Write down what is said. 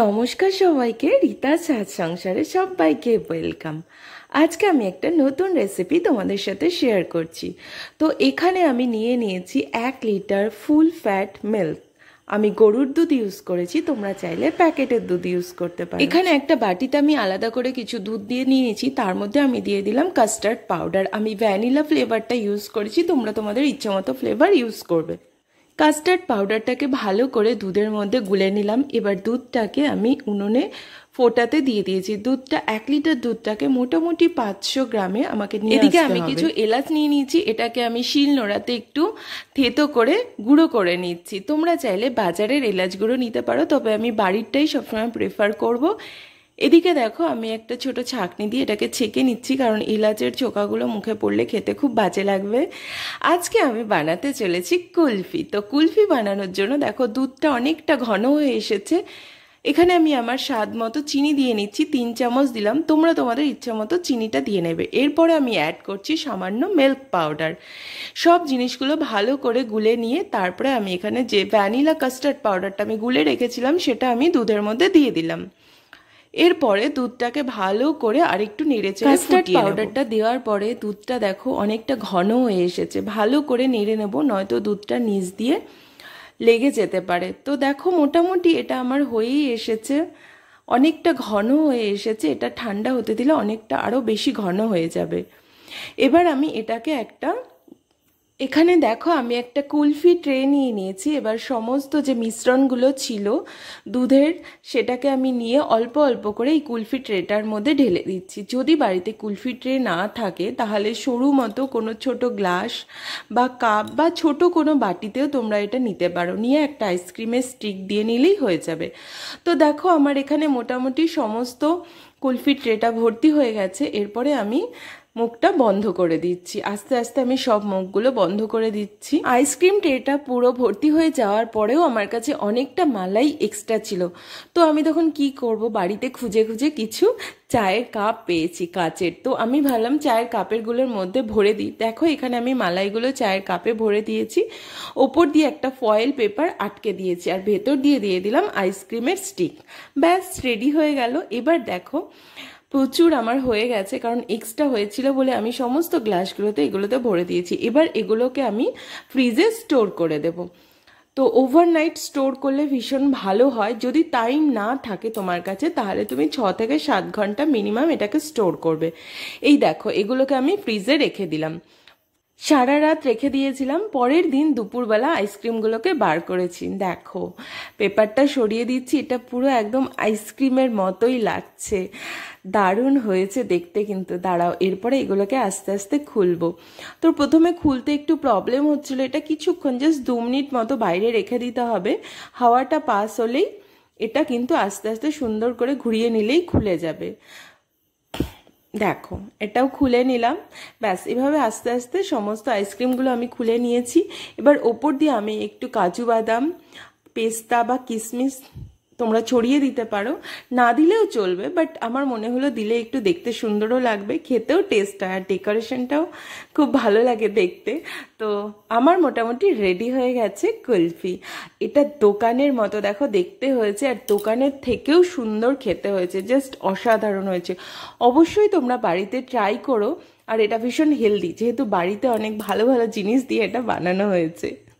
নমস্কার সবাইকে রীতা সাজ সংসারে সবাইকে ওয়েলকাম আজকে আমি একটা নতুন রেসিপি তোমাদের সাথে শেয়ার করছি তো এখানে আমি নিয়ে নিয়েছি এক লিটার ফুল ফ্যাট মিল্ক আমি গরুর দুধ ইউজ করেছি তোমরা চাইলে প্যাকেটের দুধ ইউজ করতে পারো এখানে একটা বাটিতে আমি আলাদা করে কিছু দুধ দিয়ে নিয়েছি তার মধ্যে আমি দিয়ে দিলাম কাস্টার্ড পাউডার আমি ভ্যানিলা ফ্লেভারটা ইউজ করেছি তোমরা তোমাদের ইচ্ছে মতো ফ্লেভার ইউজ করবে কাস্টার্ড পাউডারটাকে ভালো করে দুধের মধ্যে গুলে নিলাম এবার দুধটাকে আমি উনুনে ফোটাতে দিয়ে দিয়েছি দুধটা এক লিটার দুধটাকে মোটামুটি পাঁচশো গ্রামে আমাকে এদিকে আমি কিছু এলাচ নিয়ে নিয়েছি এটাকে আমি শিল নোড়াতে একটু থেতো করে গুঁড়ো করে নিচ্ছি তোমরা চাইলে বাজারের এলাচ গুঁড়ো নিতে পারো তবে আমি বাড়িরটাই সবসময় প্রেফার করব এদিকে দেখো আমি একটা ছোট ছাঁকনি দিয়ে এটাকে ছেঁকে নিচ্ছি কারণ ইলাচের চোকাগুলো মুখে পড়লে খেতে খুব বাজে লাগবে আজকে আমি বানাতে চলেছি কুলফি তো কুলফি বানানোর জন্য দেখো দুধটা অনেকটা ঘন হয়ে এসেছে এখানে আমি আমার স্বাদ মতো চিনি দিয়ে নিচ্ছি তিন চামচ দিলাম তোমরা তোমাদের ইচ্ছা মতো চিনিটা দিয়ে নেবে এরপরে আমি অ্যাড করছি সামান্য মিল্ক পাউডার সব জিনিসগুলো ভালো করে গুলে নিয়ে তারপরে আমি এখানে যে ভ্যানিলা কাস্টার্ড পাউডারটা আমি গুলে রেখেছিলাম সেটা আমি দুধের মধ্যে দিয়ে দিলাম এরপরে দুধটাকে ভালো করে আরেকটু নেড়ে চেড়ে কাস্টার্ড পাউডারটা দেওয়ার পরে দুধটা দেখো অনেকটা ঘন হয়ে এসেছে ভালো করে নেড়ে নেব নয়তো দুধটা নিচ দিয়ে লেগে যেতে পারে তো দেখো মোটামুটি এটা আমার হয়েই এসেছে অনেকটা ঘন হয়ে এসেছে এটা ঠান্ডা হতে দিলে অনেকটা আরও বেশি ঘন হয়ে যাবে এবার আমি এটাকে একটা এখানে দেখো আমি একটা কুলফি ট্রে নিয়ে নিয়েছি এবার সমস্ত যে মিশ্রণগুলো ছিল দুধের সেটাকে আমি নিয়ে অল্প অল্প করে এই কুলফি ট্রেটার মধ্যে ঢেলে দিচ্ছি যদি বাড়িতে কুলফি ট্রে না থাকে তাহলে সরু মতো কোনো ছোট গ্লাস বা কাপ বা ছোট কোনো বাটিতেও তোমরা এটা নিতে পারো নিয়ে একটা আইসক্রিমের স্টিক দিয়ে নিলেই হয়ে যাবে তো দেখো আমার এখানে মোটামুটি সমস্ত কুলফি ট্রেটা ভর্তি হয়ে গেছে এরপরে আমি মুখটা বন্ধ করে দিচ্ছি আস্তে আস্তে আমি সব মুখগুলো বন্ধ করে দিচ্ছি আইসক্রিম ট্রেটা পুরো ভর্তি হয়ে যাওয়ার পরেও আমার কাছে অনেকটা মালাই এক্সট্রা ছিল তো আমি তখন কি করব বাড়িতে খুঁজে খুঁজে কিছু চায়ের কাপ পেয়েছি কাচের তো আমি ভাবলাম চায়ের কাপেরগুলোর মধ্যে ভরে দিই দেখো এখানে আমি মালাইগুলো চায়ের কাপে ভরে দিয়েছি ওপর দিয়ে একটা ফয়েল পেপার আটকে দিয়েছি আর ভেতর দিয়ে দিয়ে দিলাম আইসক্রিমের স্টিক ব্যাস রেডি হয়ে গেল এবার দেখো প্রচুর আমার হয়ে গেছে কারণ এক্সট্রা হয়েছিল বলে আমি সমস্ত গ্লাসগুলোতে এগুলোতে ভরে দিয়েছি এবার এগুলোকে আমি ফ্রিজে স্টোর করে দেবো তো ওভারনাইট স্টোর করলে ভীষণ ভালো হয় যদি টাইম না থাকে তোমার কাছে তাহলে তুমি ছ থেকে সাত ঘন্টা মিনিমাম এটাকে স্টোর করবে এই দেখো এগুলোকে আমি ফ্রিজে রেখে দিলাম সারা রাত রেখে দিয়েছিলাম পরের দিন দুপুরবেলা আইসক্রিমগুলোকে বার করেছি দেখো পেপারটা সরিয়ে দিচ্ছি এটা পুরো একদম আইসক্রিমের মতোই লাগছে দারুণ হয়েছে দেখতে কিন্তু দাঁড়াও এরপরে এগুলোকে আস্তে আস্তে খুলবো তো প্রথমে খুলতে একটু প্রবলেম হচ্ছিল এটা কিছুক্ষণ জাস্ট দু মিনিট মতো বাইরে রেখে দিতে হবে হাওয়াটা পাস হলেই এটা কিন্তু আস্তে আস্তে সুন্দর করে ঘুরিয়ে নিলেই খুলে যাবে দেখো এটাও খুলে নিলাম ব্যাস এভাবে আস্তে আস্তে সমস্ত আইসক্রিমগুলো আমি খুলে নিয়েছি এবার ওপর দিয়ে আমি একটু কাজু বাদাম পেস্তা বা কিশমিশ তোমরা ছড়িয়ে দিতে পারো না দিলেও চলবে বাট আমার মনে হলো দিলে একটু দেখতে সুন্দরও লাগবে খেতেও টেস্ট হয় আর ডেকোরেশনটাও খুব ভালো লাগে দেখতে তো আমার মোটামুটি রেডি হয়ে গেছে কুলফি এটা দোকানের মতো দেখো দেখতে হয়েছে আর দোকানের থেকেও সুন্দর খেতে হয়েছে জাস্ট অসাধারণ হয়েছে অবশ্যই তোমরা বাড়িতে ট্রাই করো আর এটা ভীষণ হেলদি যেহেতু বাড়িতে অনেক ভালো ভালো জিনিস দিয়ে এটা বানানো হয়েছে